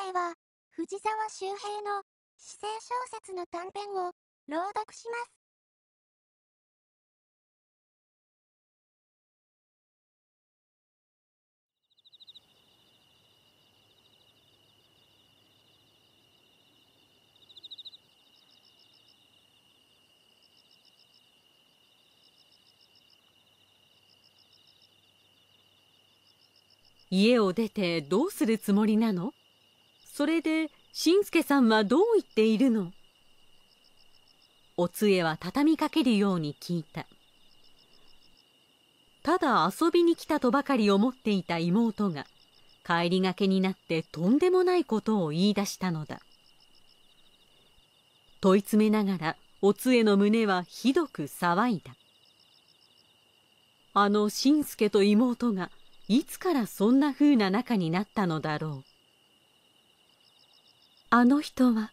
回は、藤沢周平の、詩性小説の短編を、朗読します。家を出てどうするつもりなのそれで新助さんはどう言っているのお杖は畳みかけるように聞いたただ遊びに来たとばかり思っていた妹が帰りがけになってとんでもないことを言い出したのだ問い詰めながらお杖の胸はひどく騒いだあの新助と妹がいつからそんな風な仲になったのだろうあの人は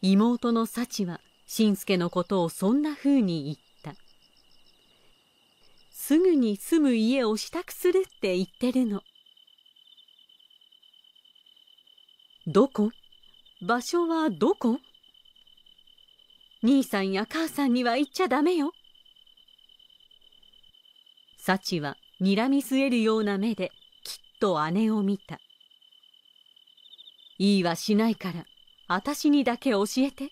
妹の幸は新助のことをそんなふうに言ったすぐに住む家を支度するって言ってるのどこ場所はどこ兄さんや母さんには言っちゃダメよ幸はにらみ据えるような目できっと姉を見たいいはしないから私にだけ教えて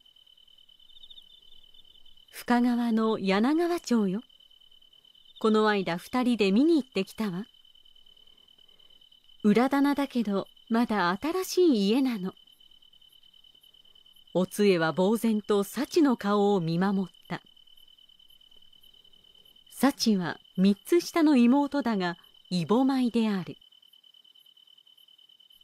深川の柳川町よこの間二人で見に行ってきたわ裏棚だけどまだ新しい家なのお杖は呆然と幸の顔を見守った幸は三つ下の妹だがイボマイである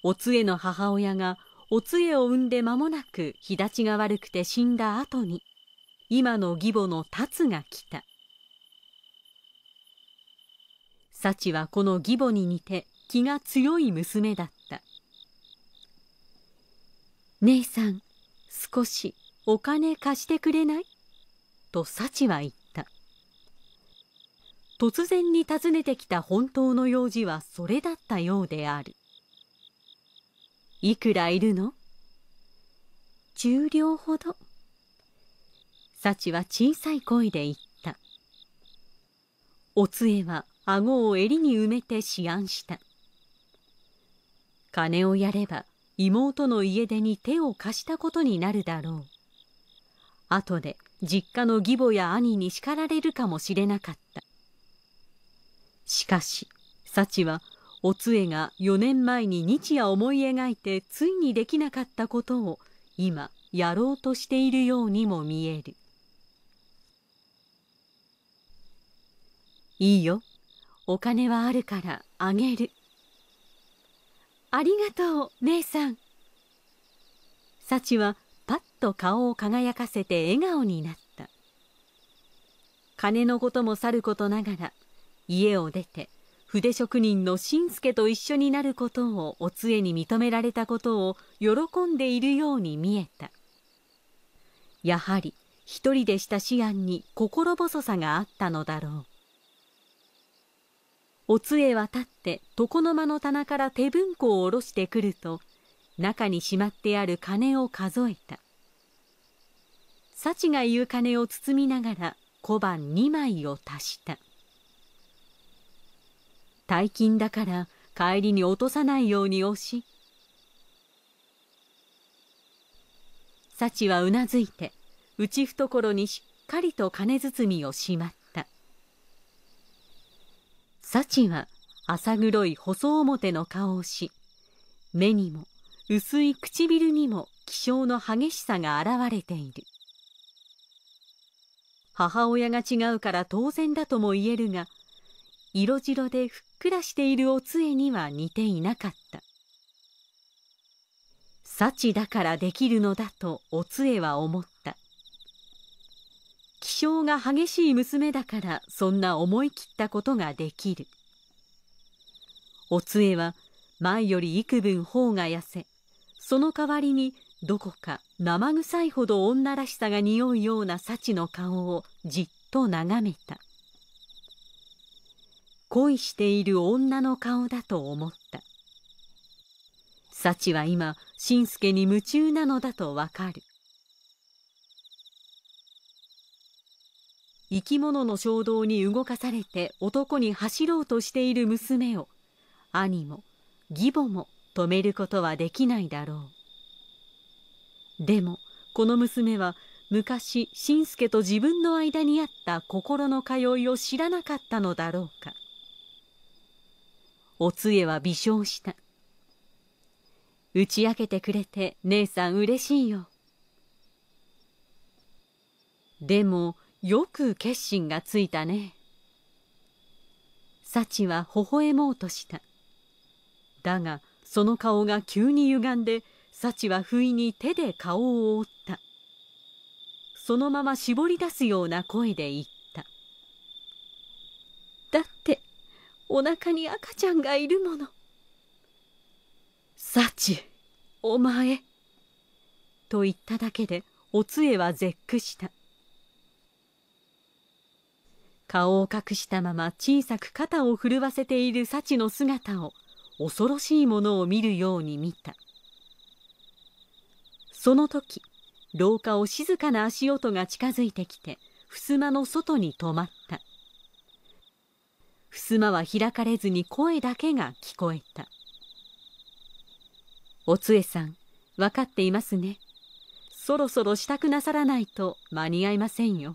お杖の母親がおつえを産んで間もなく日立ちが悪くて死んだ後に今の義母の達が来た幸はこの義母に似て気が強い娘だった「姉さん少しお金貸してくれない?」と幸は言った突然に訪ねてきた本当の用事はそれだったようであるいくらいるの十両ほど。幸は小さい声で言った。お杖は顎を襟に埋めて思案した。金をやれば妹の家出に手を貸したことになるだろう。後で実家の義母や兄に叱られるかもしれなかった。しかし、幸はお杖が4年前に日夜思い描いてついにできなかったことを今やろうとしているようにも見えるいいよお金はあるからあげるありがとう姉さん幸はパッと顔を輝かせて笑顔になった金のこともさることながら家を出て筆職人の信助と一緒になることをお杖に認められたことを喜んでいるように見えたやはり一人でした思案に心細さがあったのだろうお杖は立って床の間の棚から手文庫を下ろしてくると中にしまってある金を数えた幸が言う金を包みながら小判2枚を足した大金だから帰りに落とさないように押し幸はうなずいて内懐にしっかりと金包みをしまった幸は浅黒い細表の顔をし目にも薄い唇にも気性の激しさが現れている母親が違うから当然だとも言えるが色白でふっくらしているお杖には似ていなかった幸だからできるのだとお杖は思った気性が激しい娘だからそんな思い切ったことができるお杖は前より幾分頬が痩せその代わりにどこか生臭いほど女らしさが匂うような幸の顔をじっと眺めた恋している女の顔だと思った幸は今新助に夢中なのだとわかる生き物の衝動に動かされて男に走ろうとしている娘を兄も義母も止めることはできないだろうでもこの娘は昔新助と自分の間にあった心の通いを知らなかったのだろうかお杖は微笑した。打ち明けてくれて姉さん嬉しいよ。でもよく決心がついたね。幸は微笑もうとした。だがその顔が急に歪んで幸は不意に手で顔を覆った。そのまま絞り出すような声で言った。だってお腹に赤ちゃんがいるもの。サチ、お前。と言っただけで、お杖は絶句した。顔を隠したまま小さく肩を震わせている幸の姿を恐ろしいものを見るように見たその時廊下を静かな足音が近づいてきて襖の外に止まった襖は開かれずに声だけが聞こえたおつえさん分かっていますねそろそろ支度なさらないと間に合いませんよ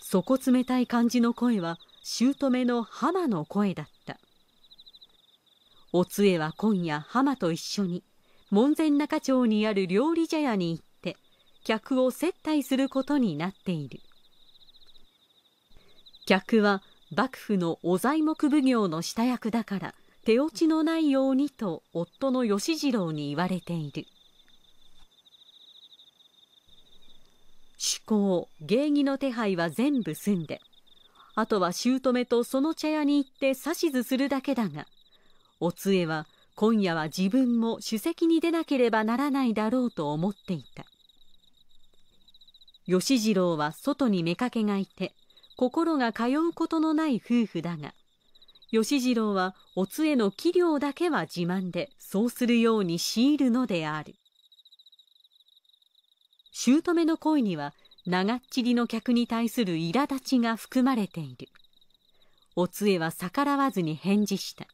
底冷たい感じの声は姑の浜の声だったおつえは今夜浜と一緒に門前仲町にある料理茶屋に行って客を接待することになっている客は幕府の御材木奉行の下役だから手落ちのないようにと夫の義次郎に言われている趣向芸妓の手配は全部済んであとは姑とその茶屋に行って指図するだけだがお杖は今夜は自分も首席に出なければならないだろうと思っていた義次郎は外に妾がいて心が通うことのない夫婦だが吉次郎はおつえの器量だけは自慢でそうするように強いるのである姑の恋には長っちりの客に対する苛立ちが含まれているおつえは逆らわずに返事した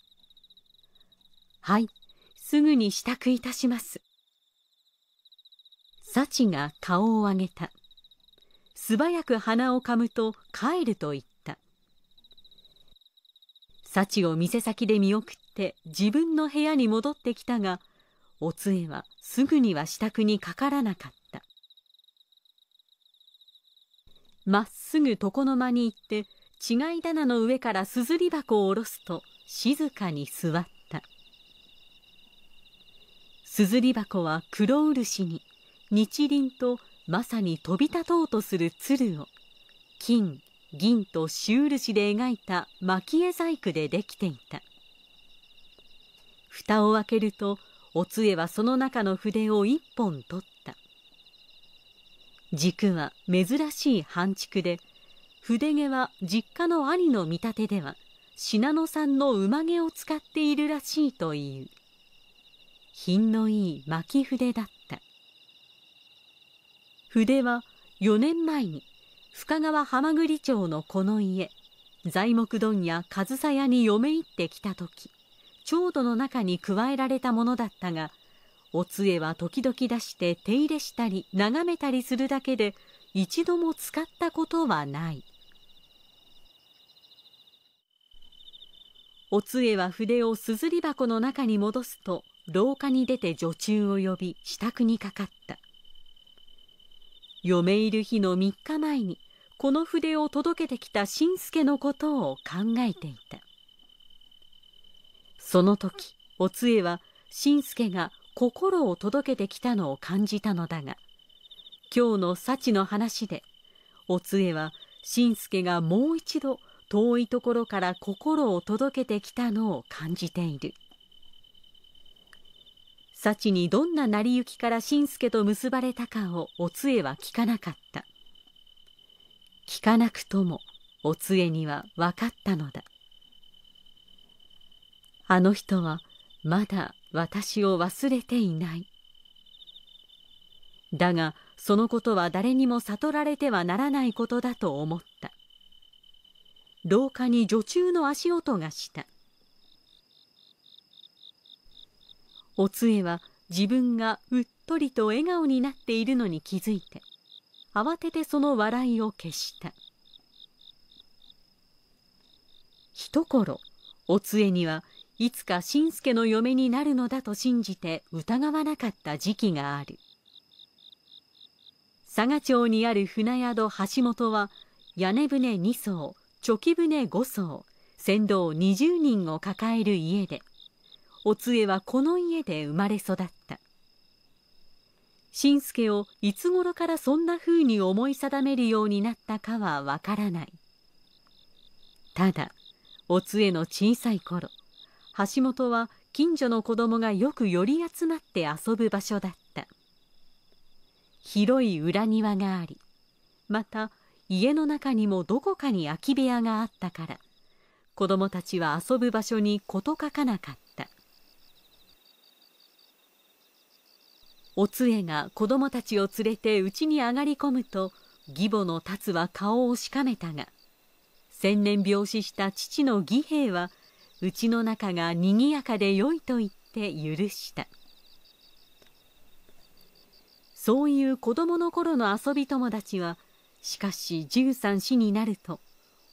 「はいすぐに支度いたします」幸が顔を上げた「素早く鼻をかむと帰ると言った幸を店先で見送って自分の部屋に戻ってきたがおつえはすぐには支度にかからなかったまっすぐ床の間に行って違い棚の上からすずり箱を下ろすと静かに座ったすずり箱は黒漆に日輪とまさに飛び立とうとする鶴を金銀と朱漆で描いた蒔絵細工でできていた蓋を開けるとお杖はその中の筆を一本取った軸は珍しい半畜で筆毛は実家の兄の見立てでは信濃産の馬毛を使っているらしいという品のいい巻筆だった筆は4年前に深川浜栗町のこの家材木問屋上総屋に嫁入ってきた時調度の中に加えられたものだったがお杖は時々出して手入れしたり眺めたりするだけで一度も使ったことはないお杖は筆をすずり箱の中に戻すと廊下に出て女中を呼び支度にかかった嫁いる日の3日前にこの筆を届けてきた新助のことを考えていたその時お杖は新助が心を届けてきたのを感じたのだが今日の幸の話でお杖は新助がもう一度遠いところから心を届けてきたのを感じている。幸にどんな成り行きから新助と結ばれたかをお杖は聞かなかった聞かなくともお杖には分かったのだあの人はまだ私を忘れていないだがそのことは誰にも悟られてはならないことだと思った廊下に女中の足音がしたお杖は自分がうっとりと笑顔になっているのに気づいて慌ててその笑いを消した一頃お杖にはいつか新助の嫁になるのだと信じて疑わなかった時期がある佐賀町にある船宿橋本は屋根船2艘チョキ船5艘船頭20人を抱える家でお杖はこの家で生まれ育った新助をいつ頃からそんな風に思い定めるようになったかはわからないただお杖の小さい頃橋本は近所の子供がよく寄り集まって遊ぶ場所だった広い裏庭がありまた家の中にもどこかに空き部屋があったから子供たちは遊ぶ場所に事欠かなかったお杖が子供たちを連れて家に上がり込むと義母の達は顔をしかめたが千年病死した父の義兵はは家の中がにぎやかでよいと言って許したそういう子供の頃の遊び友達はしかし十三四になると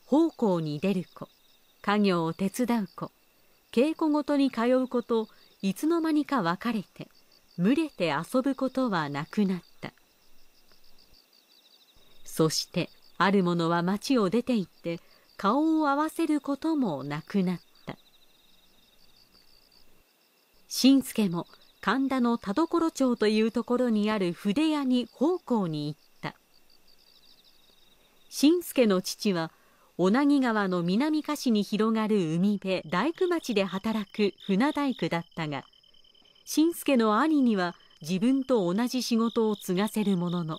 奉公に出る子家業を手伝う子稽古ごとに通う子といつの間にか別れて群れて遊ぶことはなくなったそしてある者は町を出て行って顔を合わせることもなくなった新助も神田の田所町というところにある筆屋に奉公に行った新助の父は小名木川の南下市に広がる海辺大工町で働く船大工だったが新助の兄には自分と同じ仕事を継がせるものの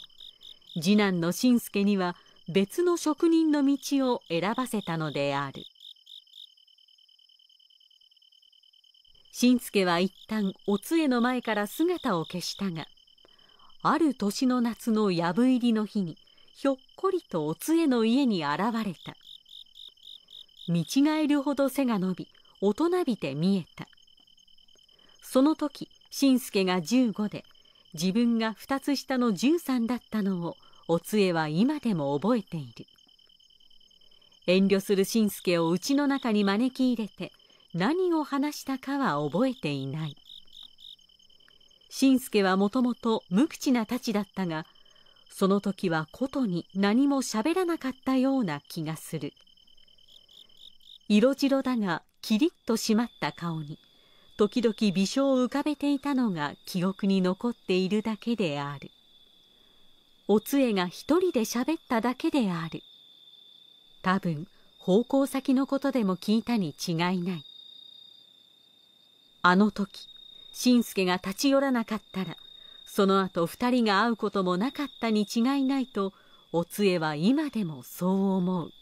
次男の新助には別の職人の道を選ばせたのである新助は一旦お杖の前から姿を消したがある年の夏の藪入りの日にひょっこりとお杖の家に現れた見違えるほど背が伸び大人びて見えたその時新助が15で自分が2つ下の13だったのをお杖は今でも覚えている遠慮する新助を家の中に招き入れて何を話したかは覚えていない新助はもともと無口な太刀だったがその時はことに何も喋らなかったような気がする色白だがキリッと締まった顔に時々微笑を浮かべていたのが記憶に残っているだけであるお杖が一人で喋っただけである多分奉公先のことでも聞いたに違いないあの時新助が立ち寄らなかったらその後二人が会うこともなかったに違いないとお杖は今でもそう思う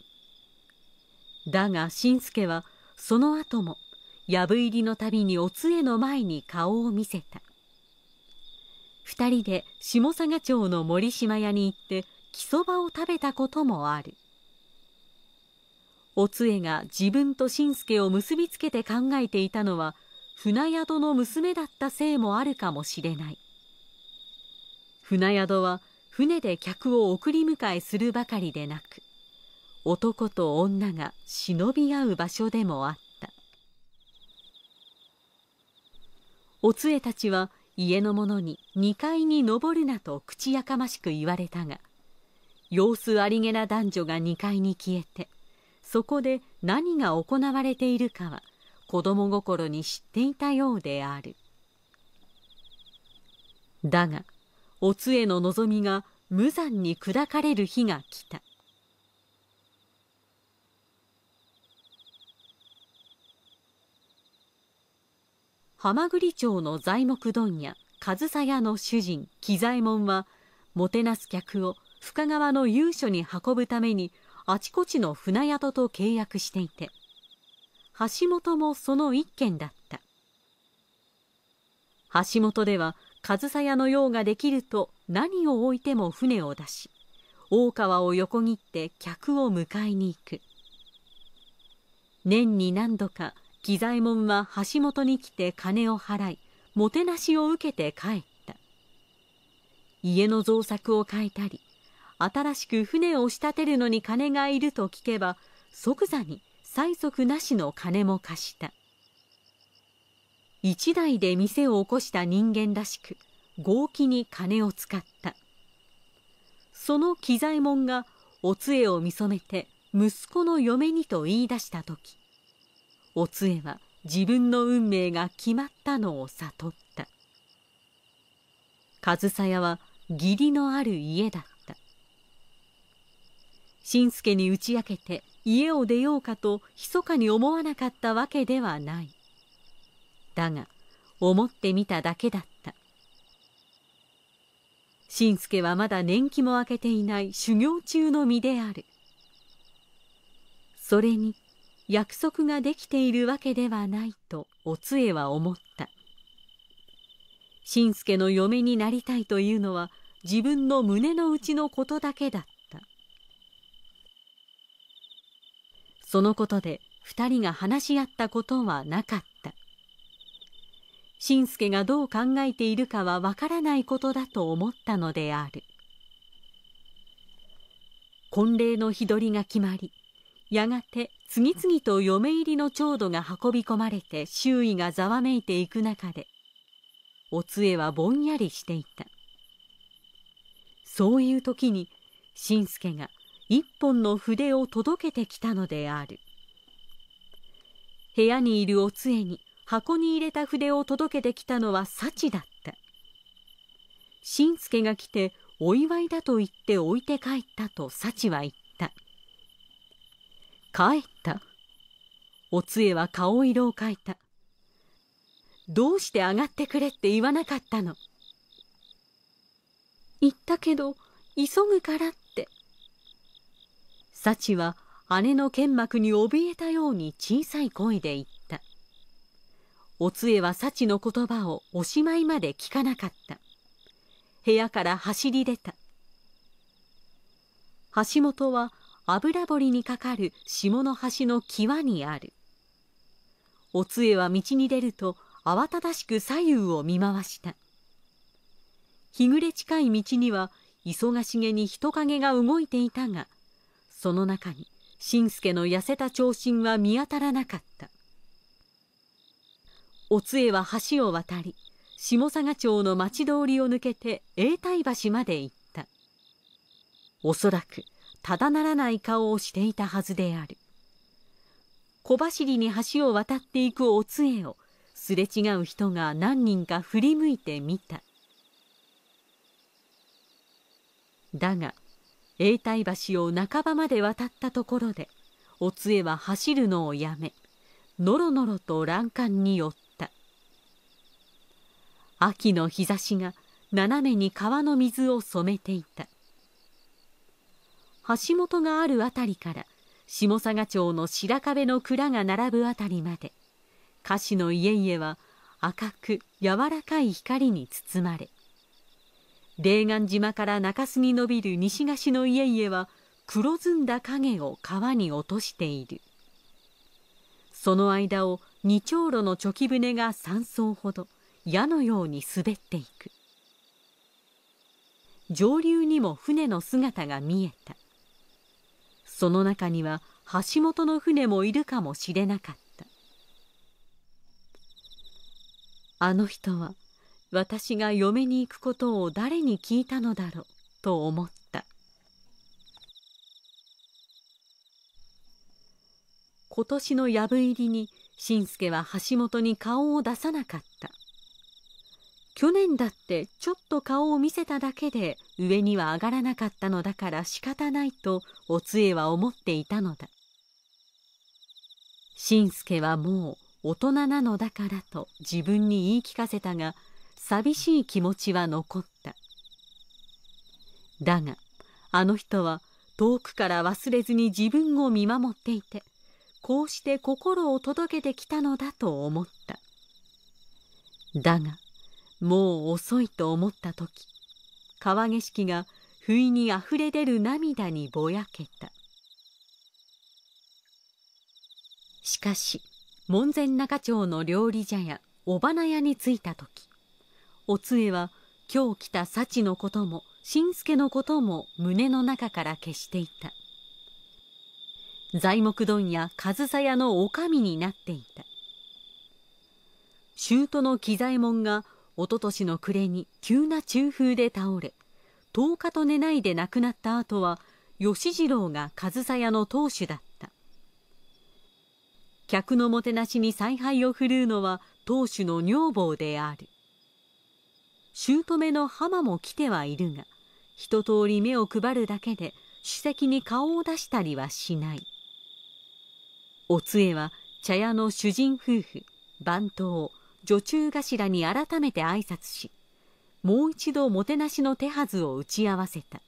だが新助はその後もやぶ入りのたびにお杖の前に顔を見せた2人で下佐賀町の森島屋に行って木そばを食べたこともあるお杖が自分と新助を結びつけて考えていたのは船宿の娘だったせいもあるかもしれない船宿は船で客を送り迎えするばかりでなく男と女が忍び合う場所でもあったお杖たちは家の者に2階に上るなと口やかましく言われたが様子ありげな男女が2階に消えてそこで何が行われているかは子供心に知っていたようであるだがお杖の望みが無残に砕かれる日が来た浜栗町の材木問屋上総屋の主人喜左衛門はもてなす客を深川の遊所に運ぶためにあちこちの船宿と契約していて橋本もその一軒だった橋本では上総屋の用ができると何を置いても船を出し大川を横切って客を迎えに行く年に何度か義左衛門は橋本に来て金を払いもてなしを受けて帰った家の造作を変えたり新しく船を仕立てるのに金がいると聞けば即座に催促なしの金も貸した一代で店を起こした人間らしく豪気に金を使ったその喜左衛門がお杖を見初めて息子の嫁にと言い出した時お杖は自分の運命が決まったのを悟った上総屋は義理のある家だった新助に打ち明けて家を出ようかと密かに思わなかったわけではないだが思ってみただけだった新助はまだ年季も明けていない修行中の身であるそれに約束ができているわけではないとお杖は思った新助の嫁になりたいというのは自分の胸の内のことだけだったそのことで2人が話し合ったことはなかった新助がどう考えているかはわからないことだと思ったのである婚礼の日取りが決まりやがて次々と嫁入りの長度が運び込まれて周囲がざわめいていく中でお杖はぼんやりしていたそういう時に新助が一本の筆を届けてきたのである部屋にいるお杖に箱に入れた筆を届けてきたのは幸だった新助が来てお祝いだと言って置いて帰ったと幸は言った帰ったおえは顔色を変えたどうして上がってくれって言わなかったの言ったけど急ぐからって幸は姉の剣幕に怯えたように小さい声で言ったおつえは幸の言葉をおしまいまで聞かなかった部屋から走り出た橋本は油堀にかかる下の橋の際にあるお杖は道に出ると慌ただしく左右を見回した日暮れ近い道には忙しげに人影が動いていたがその中に新助の痩せた長身は見当たらなかったお杖は橋を渡り下佐賀町の町通りを抜けて永代橋まで行ったおそらくただならない顔をしていたはずである小走りに橋を渡っていくお杖をすれ違う人が何人か振り向いてみただが永代橋を半ばまで渡ったところでお杖は走るのをやめのろのろと欄干に寄った秋の日差しが斜めに川の水を染めていた橋本があるあたりから下佐賀町の白壁の蔵が並ぶあたりまで菓子の家々は赤く柔らかい光に包まれ霊岸島から中州に伸びる西菓子の家々は黒ずんだ影を川に落としているその間を二丁路のチョキ舟が3層ほど矢のように滑っていく上流にも船の姿が見えたその中には橋本の船もいるかもしれなかったあの人は私が嫁に行くことを誰に聞いたのだろうと思った今年の藪入りに信助は橋本に顔を出さなかった去年だってちょっと顔を見せただけで上には上がらなかったのだから仕方ないとお杖は思っていたのだ新助はもう大人なのだからと自分に言い聞かせたが寂しい気持ちは残っただがあの人は遠くから忘れずに自分を見守っていてこうして心を届けてきたのだと思っただがもう遅いと思った時川景色が不意にあふれ出る涙にぼやけたしかし門前仲町の料理茶屋お花屋に着いた時お杖は今日来た幸のことも新助のことも胸の中から消していた材木問屋上総屋の女将になっていた舅の喜左衛門が一昨年の暮れに急な中風で倒れ10日と寝ないで亡くなった後は吉次郎が上総屋の当主だった客のもてなしに采配を振るうのは当主の女房である姑の浜も来てはいるが一通り目を配るだけで主席に顔を出したりはしないお杖は茶屋の主人夫婦番頭女中頭に改めて挨拶しもう一度もてなしの手はずを打ち合わせた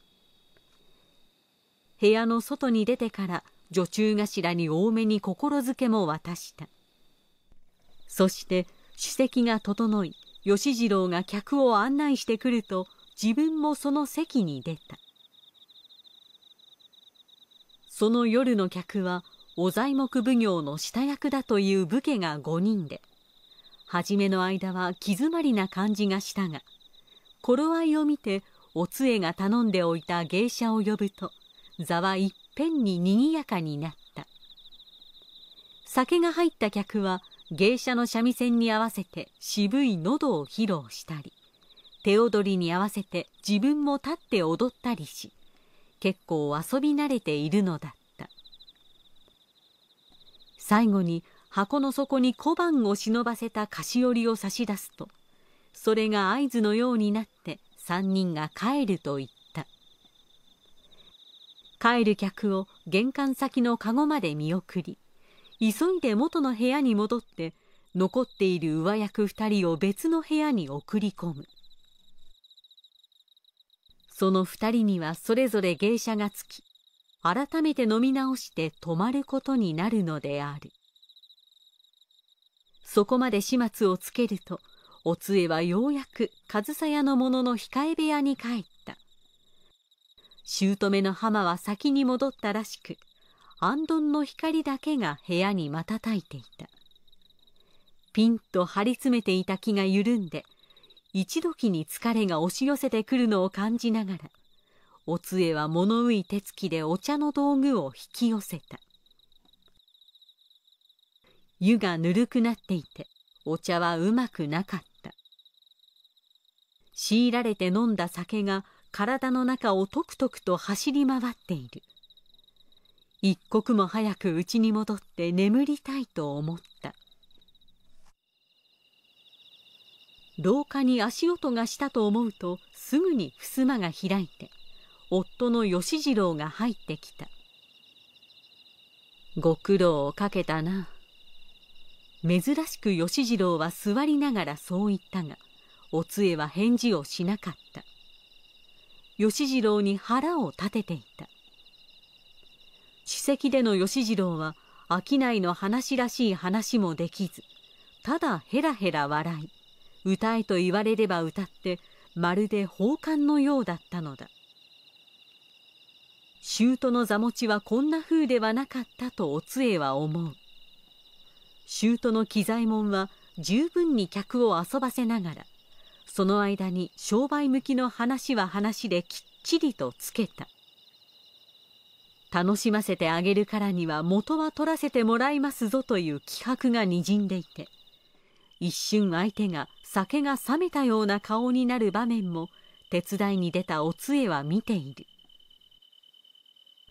部屋の外に出てから女中頭に多めに心づけも渡したそして首席が整い吉次郎が客を案内してくると自分もその席に出たその夜の客はお材木奉行の下役だという武家が5人で初めの間は気詰まりな感じがしたが頃合いを見てお杖が頼んでおいた芸者を呼ぶと座はいっぺんににぎやかになった酒が入った客は芸者の三味線に合わせて渋い喉を披露したり手踊りに合わせて自分も立って踊ったりし結構遊び慣れているのだった最後に箱の底に小判を忍ばせた菓子折りを差し出すとそれが合図のようになって3人が帰ると言った帰る客を玄関先の籠まで見送り急いで元の部屋に戻って残っている上役2人を別の部屋に送り込むその2人にはそれぞれ芸者がつき改めて飲み直して泊まることになるのである。そこまで始末をつけるとお杖はようやく上総屋の者の控え部屋に帰った姑の浜は先に戻ったらしく安どんの光だけが部屋に瞬いていたピンと張り詰めていた気が緩んで一時に疲れが押し寄せてくるのを感じながらお杖は物浮い手つきでお茶の道具を引き寄せた湯がぬるくなっていてお茶はうまくなかった強いられて飲んだ酒が体の中をとくとくと走り回っている一刻も早く家に戻って眠りたいと思った廊下に足音がしたと思うとすぐに襖が開いて夫の吉次郎が入ってきた「ご苦労をかけたな」珍しく吉次郎は座りながらそう言ったがお杖は返事をしなかった吉次郎に腹を立てていた史跡での吉次郎は商いの話らしい話もできずただヘラヘラ笑い歌えと言われれば歌ってまるで宝冠のようだったのだ舅の座持ちはこんな風ではなかったとお杖は思う舅の喜左衛門は十分に客を遊ばせながらその間に商売向きの話は話できっちりとつけた楽しませてあげるからには元は取らせてもらいますぞという気迫がにじんでいて一瞬相手が酒が冷めたような顔になる場面も手伝いに出たお杖は見ている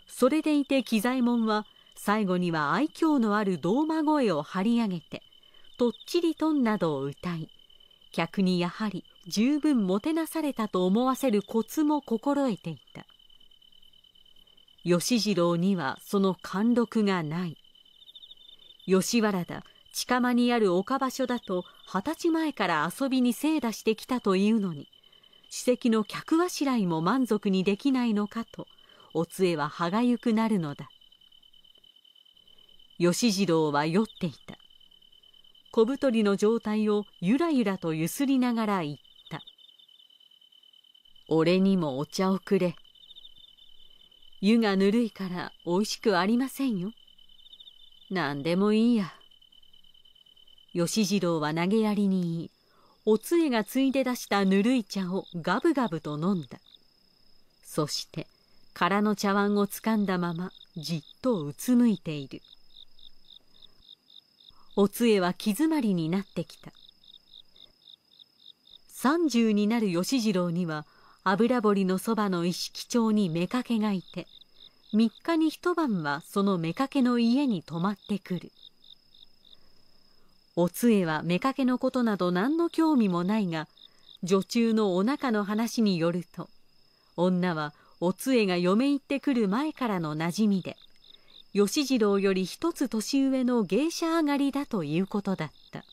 それでいて喜左衛門は最後には愛嬌のある胴間声を張り上げてとっちりとんなどを歌い客にやはり十分もてなされたと思わせるコツも心得ていた吉次郎にはその貫禄がない吉原だ近間にある岡場所だと二十歳前から遊びに精出してきたというのに史跡の客はしらいも満足にできないのかとお杖は歯がゆくなるのだ吉次郎は酔っていた小太りの状態をゆらゆらとゆすりながら言った「俺にもお茶をくれ」「湯がぬるいからおいしくありませんよ」「何でもいいや」吉次郎は投げやりに言いおつえがついで出したぬるい茶をガブガブと飲んだそして空の茶碗をつかんだままじっとうつむいている。お杖は気詰まりになってきた30になる吉次郎には油堀のそばの一色町に妾がいて3日に一晩はその妾の家に泊まってくるお杖は妾のことなど何の興味もないが女中のお腹の話によると女はお杖が嫁行ってくる前からの馴染みで義次郎より一つ年上の芸者上がりだということだった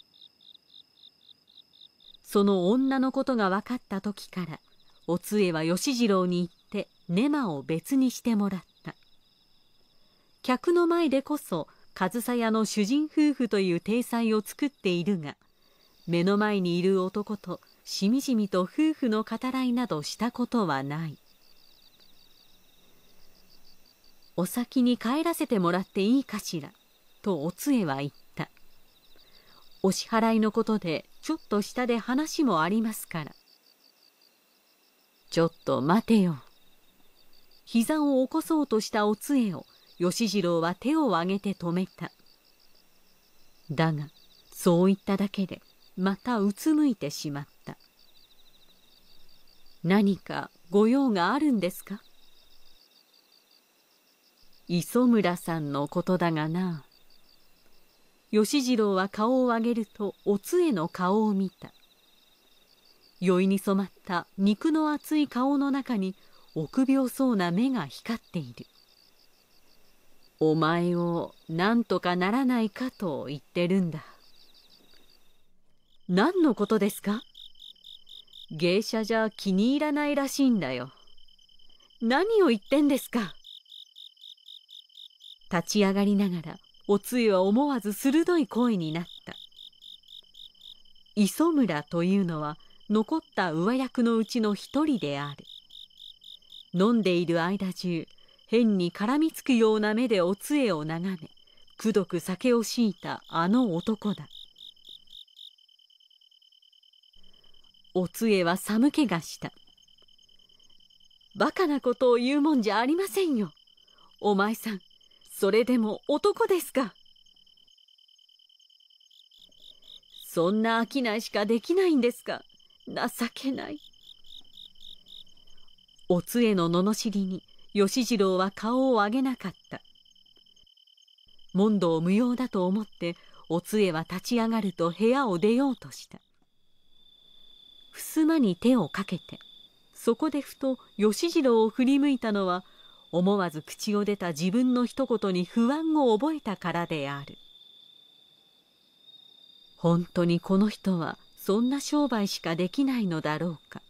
その女のことが分かった時からおつえは義次郎に行って寝間を別にしてもらった客の前でこそ上総屋の主人夫婦という体裁を作っているが目の前にいる男としみじみと夫婦の語らいなどしたことはない。お先に帰らせてもらっていいかしら」とおつえは言った「お支払いのことでちょっと下で話もありますから」「ちょっと待てよ」膝を起こそうとしたおつえを吉次郎は手を挙げて止めただがそう言っただけでまたうつむいてしまった何か御用があるんですか磯村さんのことだがな吉次郎は顔を上げるとおつえの顔を見た酔いに染まった肉の厚い顔の中に臆病そうな目が光っているお前を何とかならないかと言ってるんだ何のことですか芸者じゃ気に入らないらしいんだよ何を言ってんですか立ち上がりながらおつゆは思わず鋭い声になった磯村というのは残った上役のうちの一人である飲んでいる間中変に絡みつくような目でお杖を眺めくどく酒を敷いたあの男だお杖は寒気がしたバカなことを言うもんじゃありませんよお前さんそれでも男ですかそんな商いしかできないんですか情けないおつえの罵りに吉次郎は顔を上げなかった問答無用だと思っておつえは立ち上がると部屋を出ようとした襖に手をかけてそこでふと吉次郎を振り向いたのは思わず口を出た自分の一言に不安を覚えたからである本当にこの人はそんな商売しかできないのだろうか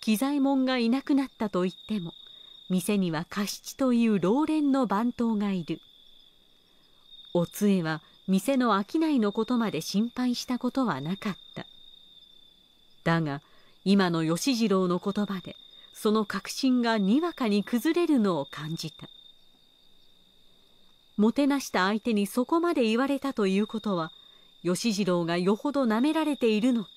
喜左衛門がいなくなったと言っても店には加七という老練の番頭がいるお杖は店の商いのことまで心配したことはなかっただが今の吉次郎の言葉でその確信がにわかに崩れるのを感じたもてなした相手にそこまで言われたということは吉次郎がよほどなめられているのか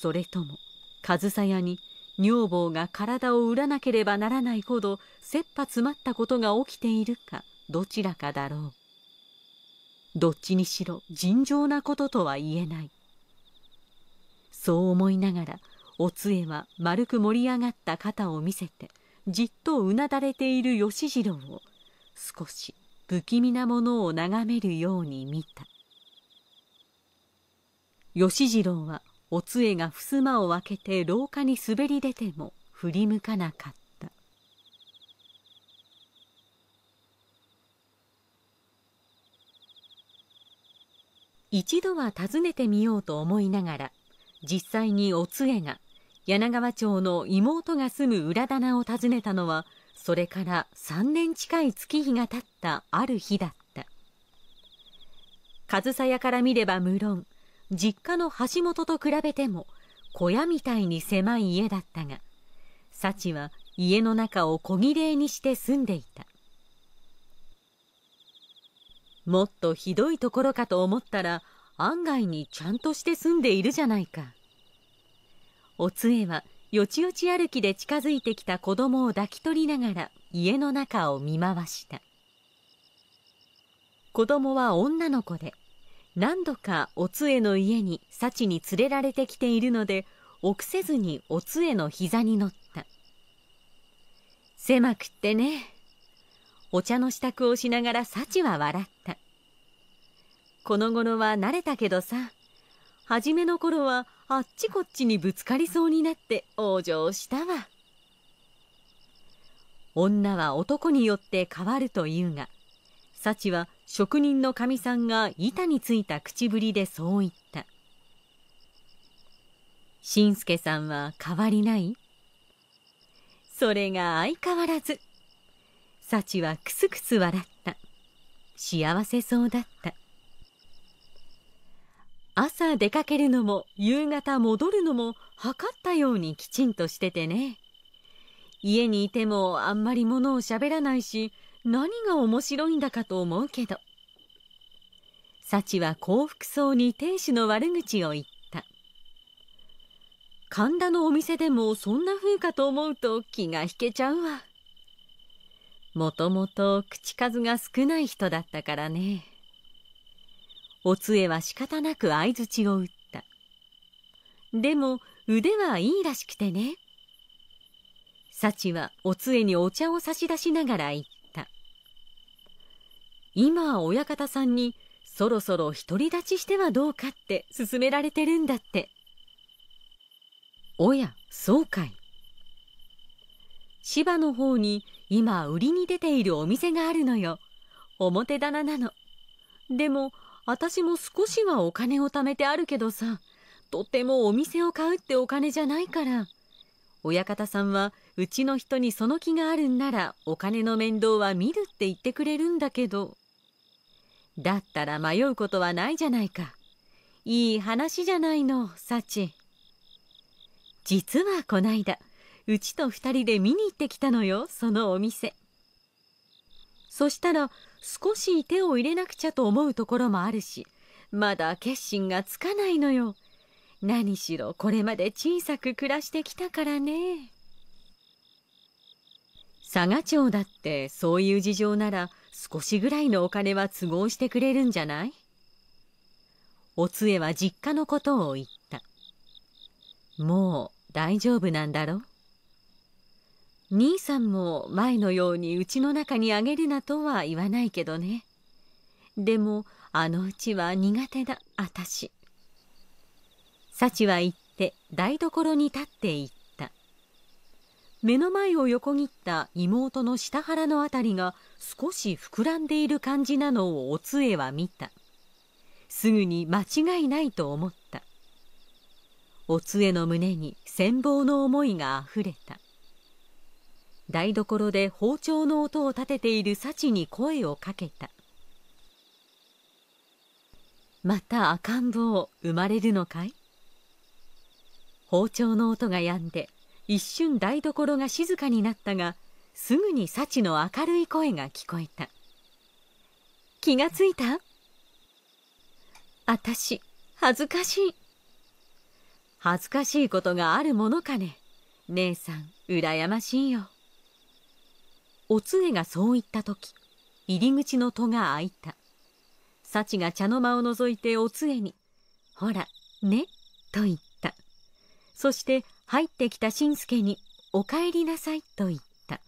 それとも上総屋に女房が体を売らなければならないほど切羽詰まったことが起きているかどちらかだろうどっちにしろ尋常なこととは言えないそう思いながらお杖は丸く盛り上がった肩を見せてじっとうなだれている吉次郎を少し不気味なものを眺めるように見た吉次郎はお杖が襖を開けて廊下に滑り出ても振り向かなかった。一度は訪ねてみようと思いながら実際にお杖が柳川町の妹が住む裏棚を訪ねたのはそれから3年近い月日が経ったある日だった上総屋から見れば無論実家の橋本と比べても小屋みたいに狭い家だったが幸は家の中を小切れにして住んでいたもっとひどいところかと思ったら案外にちゃんとして住んでいるじゃないか。お杖はよちよち歩きで近づいてきた子供を抱き取りながら家の中を見回した子供は女の子で何度かお杖の家に幸に連れられてきているので臆せずにお杖の膝に乗った狭くってねお茶の支度をしながら幸は笑ったこの頃は慣れたけどさ初めの頃はあっちこっちにぶつかりそうになって往生したわ女は男によって変わるというが幸は職人のかみさんが板についた口ぶりでそう言ったす助さんは変わりないそれが相変わらず幸はクスクス笑った幸せそうだった朝出かけるのも夕方戻るのも測ったようにきちんとしててね。家にいてもあんまり物を喋らないし、何が面白いんだかと思うけど。幸は幸福そうに亭主の悪口を言った。神田のお店でもそんな風かと思うと気が引けちゃうわ。もともと口数が少ない人だったからね。お杖は仕方なく相づちを打った。でも腕はいいらしくてね。幸はお杖にお茶を差し出しながら言った。今親方さんにそろそろ独り立ちしてはどうかって勧められてるんだって。おや、そうかい。芝の方に今売りに出ているお店があるのよ。表棚なの。でも私も少しはお金を貯めてあるけどさとてもお店を買うってお金じゃないから親方さんはうちの人にその気があるんならお金の面倒は見るって言ってくれるんだけどだったら迷うことはないじゃないかいい話じゃないの幸実はこないだうちと二人で見に行ってきたのよそのお店そしたら少し手を入れなくちゃと思うところもあるしまだ決心がつかないのよ何しろこれまで小さく暮らしてきたからね佐賀町だってそういう事情なら少しぐらいのお金は都合してくれるんじゃないおつえは実家のことを言ったもう大丈夫なんだろう兄さんも前のようにうちの中にあげるなとは言わないけどね。でもあのうちは苦手だあたし。幸は言って台所に立っていった。目の前を横切った妹の下腹のあたりが少し膨らんでいる感じなのをおつえは見た。すぐに間違いないと思った。おつえの胸に羨望の思いがあふれた。台所で包丁の音を立てている幸に声をかけたまた赤ん坊生まれるのかい包丁の音が止んで一瞬台所が静かになったがすぐに幸の明るい声が聞こえた気がついたあたし恥ずかしい恥ずかしいことがあるものかね姉さんうらやましいよお杖がそう言った時入り口の戸が開いた幸が茶の間を覗いてお杖に「ほらね」と言ったそして入ってきた新助に「おかえりなさい」と言った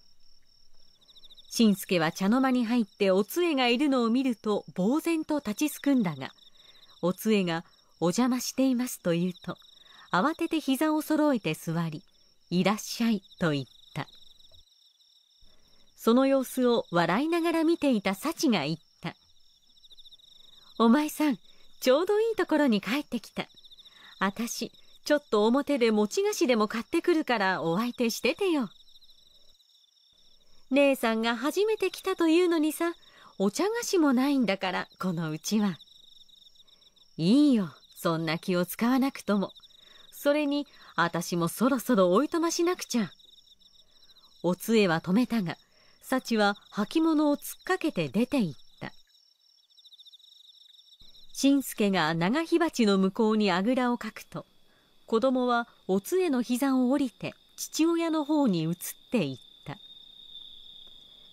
新助は茶の間に入ってお杖がいるのを見ると呆然と立ちすくんだがお杖が「お邪魔しています」と言うと慌てて膝をそろえて座り「いらっしゃい」と言った。その様子を笑いながら見ていた幸が言ったお前さんちょうどいいところに帰ってきたあたしちょっと表で餅菓子でも買ってくるからお相手しててよ姉さんが初めて来たというのにさお茶菓子もないんだからこのうちはいいよそんな気を使わなくともそれにあたしもそろそろおいとましなくちゃお杖は止めたが幸は履物を突っかけて出て行った新助が長火鉢の向こうにあぐらをかくと子供はお杖の膝を降りて父親の方に移っていった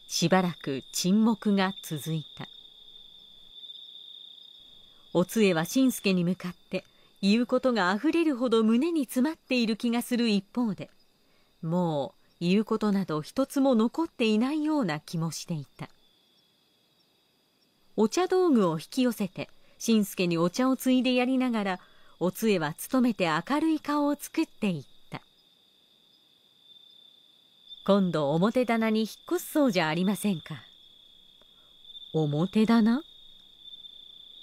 しばらく沈黙が続いたお杖は新助に向かって言うことがあふれるほど胸に詰まっている気がする一方でもう言うことなど一つも残っていないような気もしていたお茶道具を引き寄せて新助にお茶をついでやりながらお杖は努めて明るい顔を作っていった今度表棚に引っ越すそうじゃありませんか表棚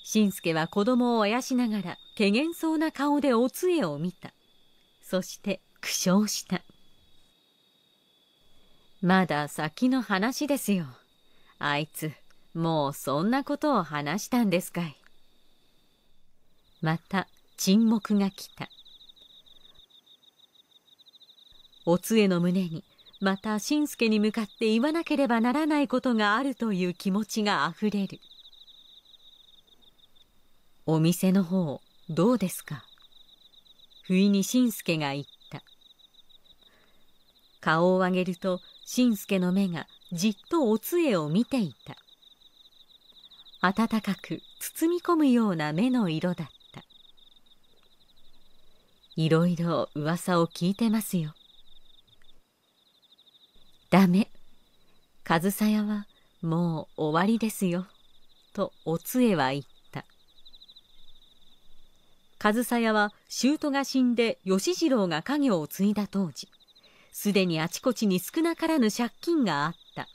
新助は子供をあやしながらけげんそうな顔でお杖を見たそして苦笑したまだ先の話ですよ。あいつ、もうそんなことを話したんですかい。また沈黙が来た。お杖の胸に、また新助に向かって言わなければならないことがあるという気持ちがあふれる。お店の方、どうですか不意に新助が言った。顔を上げるとすけの目がじっとお杖を見ていた温かく包み込むような目の色だったいろいろ噂を聞いてますよダメ上総屋はもう終わりですよとお杖は言った上総屋は舅が死んで吉次郎が家業を継いだ当時すでにあちこちに少なからぬ借金があった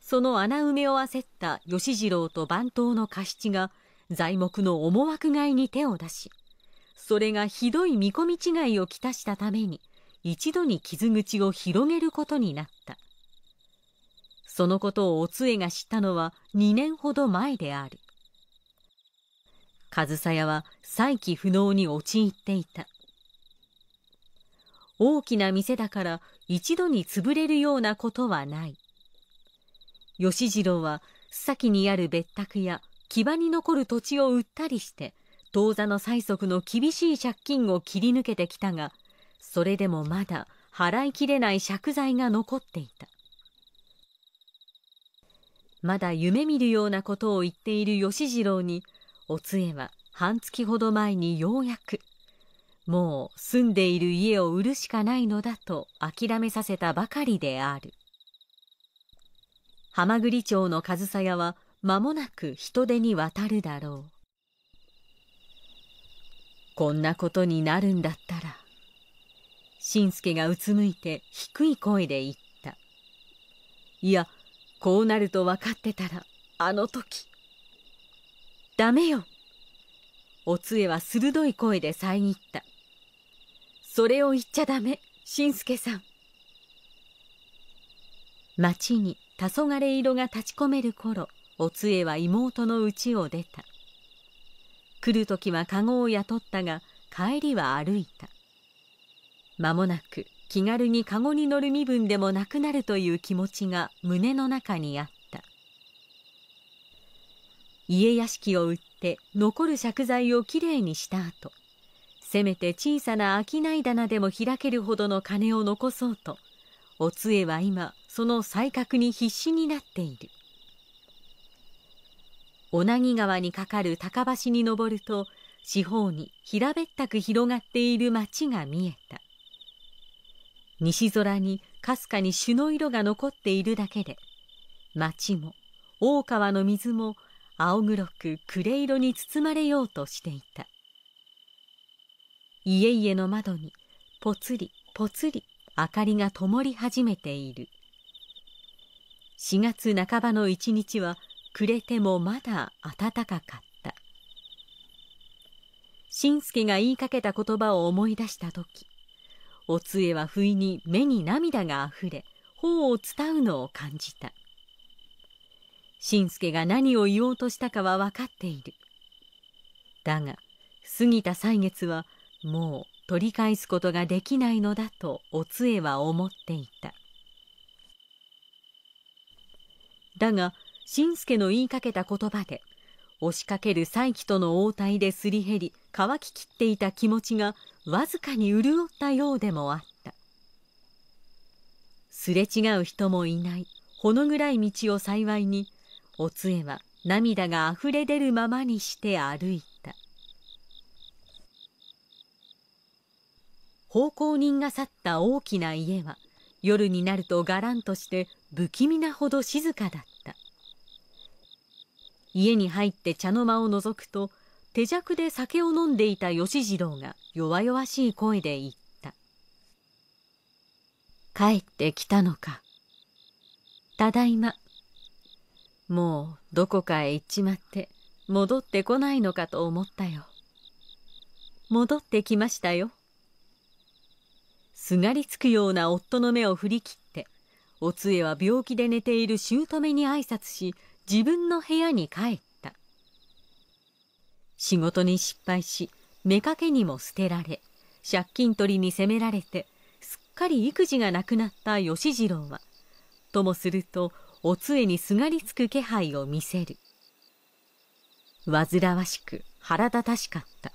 その穴埋めを焦った吉次郎と番頭の加七が材木の思惑買いに手を出しそれがひどい見込み違いをきたしたために一度に傷口を広げることになったそのことをおつえが知ったのは2年ほど前である上総屋は再起不能に陥っていた大きな店だから一度に潰れるようなことはない。吉次郎は先にある別宅や木場に残る土地を売ったりして、当座の催促の厳しい借金を切り抜けてきたが、それでもまだ払いきれない借財が残っていた。まだ夢見るようなことを言っている吉次郎に、おつえは半月ほど前にようやくもう住んでいる家を売るしかないのだと諦めさせたばかりである浜栗町の上総屋は間もなく人手に渡るだろうこんなことになるんだったら新助がうつむいて低い声で言ったいやこうなると分かってたらあの時ダメよお杖は鋭い声で遮ったそれを言っちゃダメ新助さん町に黄昏色が立ち込める頃お杖は妹の家を出た来る時は籠を雇ったが帰りは歩いた間もなく気軽に籠に乗る身分でもなくなるという気持ちが胸の中にあった家屋敷を売って残る借財をきれいにした後せめて小さな商い棚でも開けるほどの金を残そうとお杖は今その才覚に必死になっている小名木川に架かる高橋に登ると四方に平べったく広がっている町が見えた西空にかすかに朱の色が残っているだけで町も大川の水も青黒く暮れ色に包まれようとしていた家々の窓にぽつりぽつり明かりが灯り始めている4月半ばの一日は暮れてもまだ暖かかった新助が言いかけた言葉を思い出した時お杖は不意に目に涙があふれ頬を伝うのを感じた新助が何を言おうとしたかは分かっているだが過ぎた歳月はもう取り返すことができないのだとお杖は思っていただが新助の言いかけた言葉で押しかける再起との応対ですり減り乾ききっていた気持ちがわずかに潤ったようでもあったすれ違う人もいないほの暗い道を幸いにお杖は涙があふれ出るままにして歩いた。奉公人が去った大きな家は夜になるとがらんとして不気味なほど静かだった家に入って茶の間を覗くと手酌で酒を飲んでいた吉次郎が弱々しい声で言った「帰ってきたのか」「ただいま」「もうどこかへ行っちまって戻ってこないのかと思ったよ」「戻ってきましたよ」すがりつくような夫の目を振り切っておつえは病気で寝ている姑に挨拶し自分の部屋に帰った仕事に失敗し妾にも捨てられ借金取りに責められてすっかり育児がなくなった義次郎はともするとお杖にすがりつく気配を見せる煩わしく腹立たしかった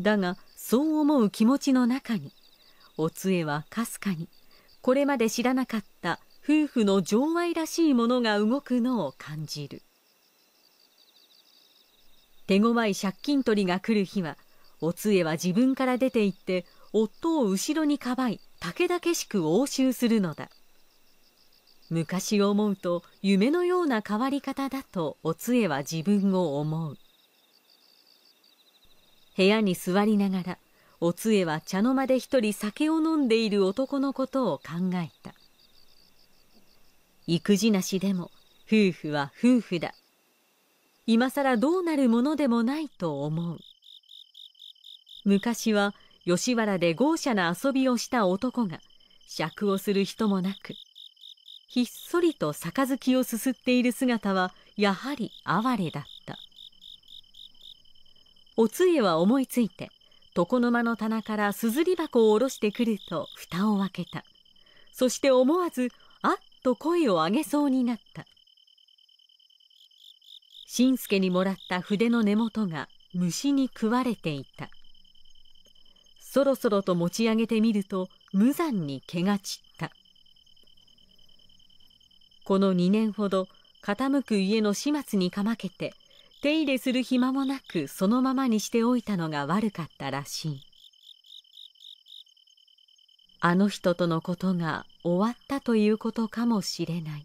だがそう思う気持ちの中にお杖はかすかにこれまで知らなかった夫婦の情愛らしいものが動くのを感じる手強い借金取りが来る日はお杖は自分から出て行って夫を後ろにかばい武々しく押収するのだ昔思うと夢のような変わり方だとお杖は自分を思う部屋に座りながらお杖は茶の間で一人酒を飲んでいる男のことを考えた育児なしでも夫婦は夫婦だ今更どうなるものでもないと思う昔は吉原で豪奢な遊びをした男が酌をする人もなくひっそりと杯をすすっている姿はやはり哀れだったお杖は思いついて床の間の棚からすずり箱を下ろしてくると蓋を開けたそして思わずあっと声を上げそうになった新助にもらった筆の根元が虫に食われていたそろそろと持ち上げてみると無残に毛が散ったこの2年ほど傾く家の始末にかまけて手入れする暇もなくそのままにしておいたのが悪かったらしいあの人とのことが終わったということかもしれない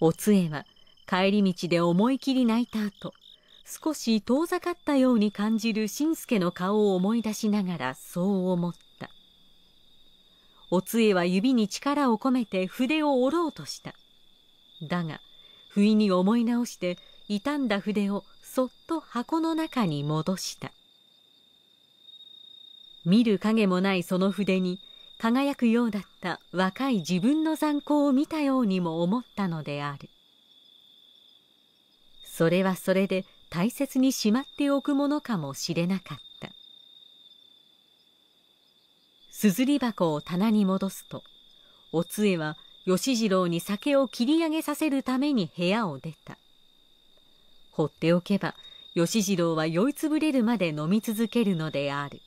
お杖は帰り道で思い切り泣いた後少し遠ざかったように感じる新助の顔を思い出しながらそう思ったお杖は指に力を込めて筆を折ろうとしただが不意に思い直して傷んだ筆をそっと箱の中に戻した見る影もないその筆に輝くようだった若い自分の残光を見たようにも思ったのであるそれはそれで大切にしまっておくものかもしれなかったすずり箱を棚に戻すとお杖は吉次郎に酒を切り上げさせるために部屋を出た放っておけば吉次郎は酔いつぶれるまで飲み続けるのである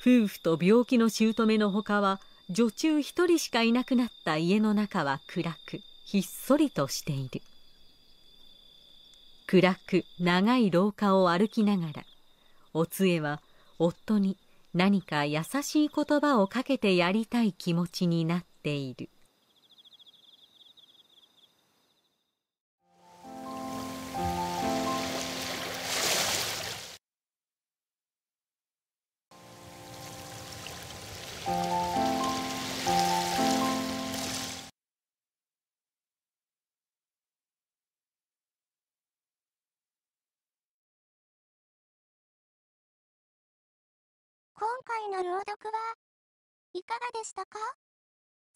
夫婦と病気の姑のほかは女中一人しかいなくなった家の中は暗くひっそりとしている暗く長い廊下を歩きながらお杖は夫に何か優しい言葉をかけてやりたい気持ちになっている。回の朗読はいかがでしたか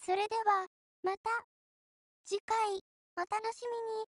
それでは、また、次回、お楽しみに。